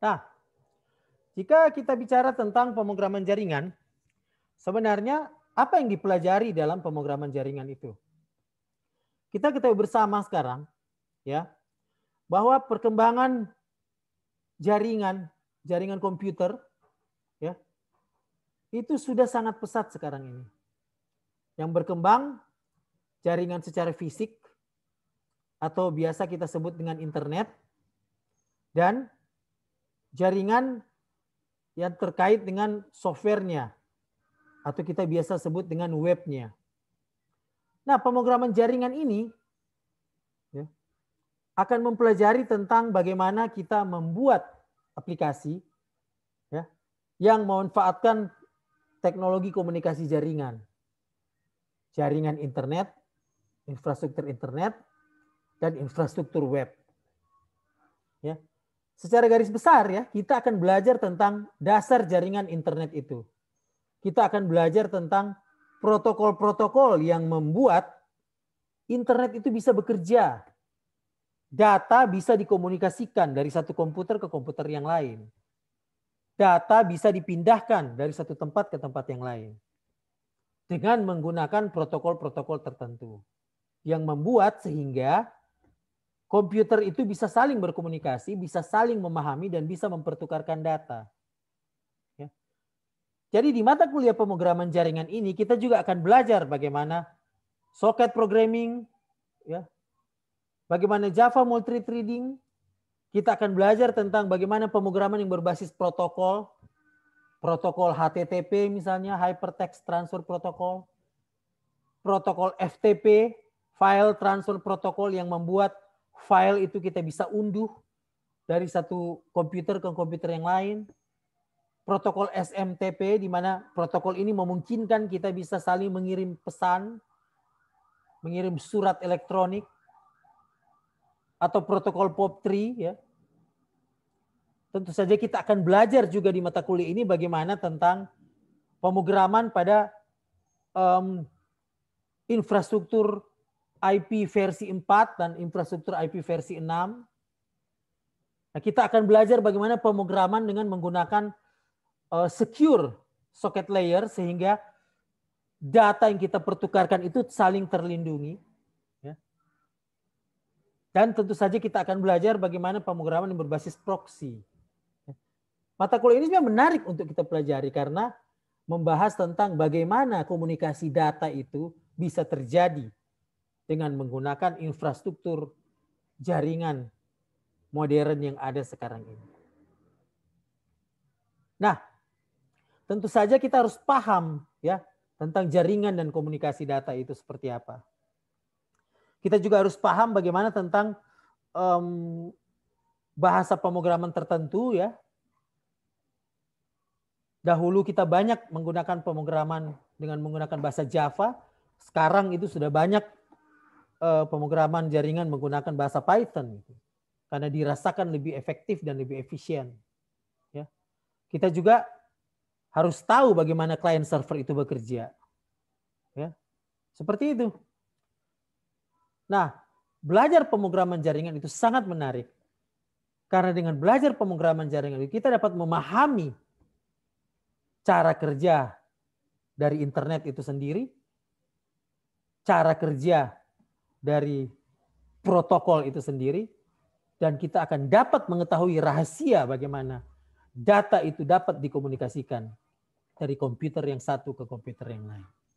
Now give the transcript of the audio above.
Nah, jika kita bicara tentang pemrograman jaringan, sebenarnya apa yang dipelajari dalam pemrograman jaringan itu? Kita ketahui bersama sekarang ya bahwa perkembangan jaringan jaringan komputer ya itu sudah sangat pesat sekarang ini. Yang berkembang jaringan secara fisik atau biasa kita sebut dengan internet dan jaringan yang terkait dengan softwarenya atau kita biasa sebut dengan webnya. Nah, pemrograman jaringan ini ya, akan mempelajari tentang bagaimana kita membuat aplikasi ya, yang memanfaatkan teknologi komunikasi jaringan, jaringan internet, infrastruktur internet, dan infrastruktur web. Ya, Secara garis besar ya, kita akan belajar tentang dasar jaringan internet itu. Kita akan belajar tentang protokol-protokol yang membuat internet itu bisa bekerja. Data bisa dikomunikasikan dari satu komputer ke komputer yang lain. Data bisa dipindahkan dari satu tempat ke tempat yang lain. Dengan menggunakan protokol-protokol tertentu. Yang membuat sehingga komputer itu bisa saling berkomunikasi, bisa saling memahami, dan bisa mempertukarkan data. Ya. Jadi di mata kuliah pemrograman jaringan ini kita juga akan belajar bagaimana socket programming, ya, bagaimana Java multi-threading, kita akan belajar tentang bagaimana pemrograman yang berbasis protokol, protokol HTTP misalnya, Hypertext Transfer Protocol, protokol FTP, File Transfer Protocol yang membuat file itu kita bisa unduh dari satu komputer ke komputer yang lain. Protokol SMTP di mana protokol ini memungkinkan kita bisa saling mengirim pesan, mengirim surat elektronik atau protokol POP3 ya. Tentu saja kita akan belajar juga di mata kuliah ini bagaimana tentang pemrograman pada um, infrastruktur IP versi 4 dan infrastruktur IP versi 6. Nah, kita akan belajar bagaimana pemrograman dengan menggunakan uh, secure socket layer sehingga data yang kita pertukarkan itu saling terlindungi. Ya. Dan tentu saja kita akan belajar bagaimana pemrograman yang berbasis proxy. Ya. Mata kuliah ini sebenarnya menarik untuk kita pelajari karena membahas tentang bagaimana komunikasi data itu bisa terjadi dengan menggunakan infrastruktur jaringan modern yang ada sekarang ini. Nah, tentu saja kita harus paham ya tentang jaringan dan komunikasi data itu seperti apa. Kita juga harus paham bagaimana tentang um, bahasa pemrograman tertentu ya. Dahulu kita banyak menggunakan pemrograman dengan menggunakan bahasa Java. Sekarang itu sudah banyak uh, pemrograman jaringan menggunakan bahasa Python gitu. karena dirasakan lebih efektif dan lebih efisien. Ya. Kita juga harus tahu bagaimana client server itu bekerja. Ya. Seperti itu. Nah, belajar pemrograman jaringan itu sangat menarik. Karena dengan belajar pemrograman jaringan itu kita dapat memahami cara kerja dari internet itu sendiri, cara kerja dari protokol itu sendiri dan kita akan dapat mengetahui rahasia bagaimana data itu dapat dikomunikasikan dari komputer yang satu ke komputer yang lain.